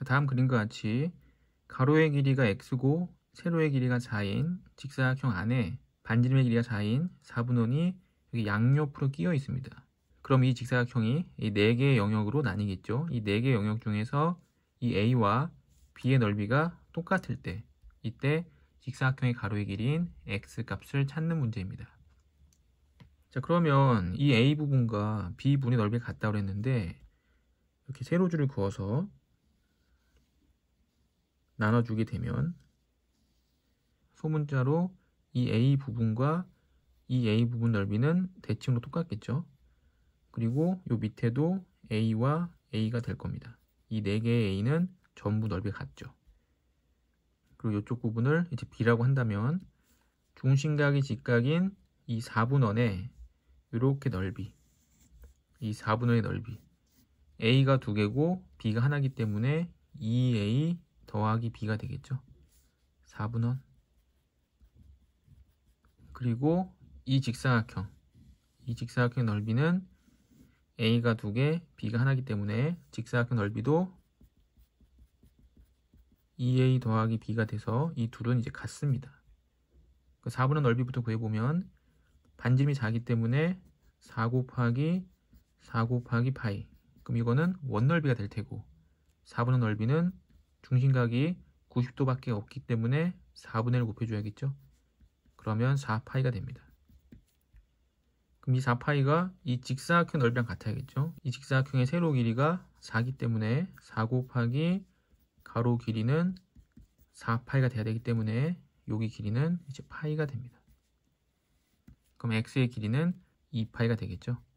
자, 다음 그림과 같이 가로의 길이가 x고 세로의 길이가 4인 직사각형 안에 반지름의 길이가 4인 4분의 이 여기 양옆으로 끼어 있습니다. 그럼 이 직사각형이 이 4개의 영역으로 나뉘겠죠. 이 4개의 영역 중에서 이 A와 B의 넓이가 똑같을 때 이때 직사각형의 가로의 길이인 X 값을 찾는 문제입니다. 자 그러면 이 A 부분과 B 부분의 넓이가 같다고 했는데 이렇게 세로줄을 그어서 나눠주게 되면 소문자로 이 A 부분과 이 A 부분 넓이는 대칭으로 똑같겠죠. 그리고 요 밑에도 A와 A가 될 겁니다. 이 네 개의 A는 전부 넓이 같죠. 그리고 이쪽 부분을 이제 B라고 한다면 중심각이 직각인 이 4분원의 이렇게 넓이 이 4분의 원 넓이 A가 두 개고 B가 하나이기 때문에 2A, 더하기 b가 되겠죠 4분원 그리고 이 직사각형 이 직사각형 넓이는 a가 2개 b가 하나기 때문에 직사각형 넓이도 2a 더하기 b가 돼서 이 둘은 이제 같습니다 그 4분의 넓이부터 구해보면 반지름이 작기 때문에 4 곱하기 4 곱하기 파이 그럼 이거는 원넓이가 될 테고 4분의 넓이는 중심각이 90도밖에 없기 때문에 4분의 1을 곱해줘야겠죠. 그러면 4파이가 됩니다. 그럼 이 4파이가 이 직사각형 넓이랑 같아야겠죠. 이 직사각형의 세로 길이가 4기 때문에 4 곱하기 가로 길이는 4파이가 돼야 되기 때문에 여기 길이는 이제 파이가 됩니다. 그럼 x의 길이는 2파이가 되겠죠.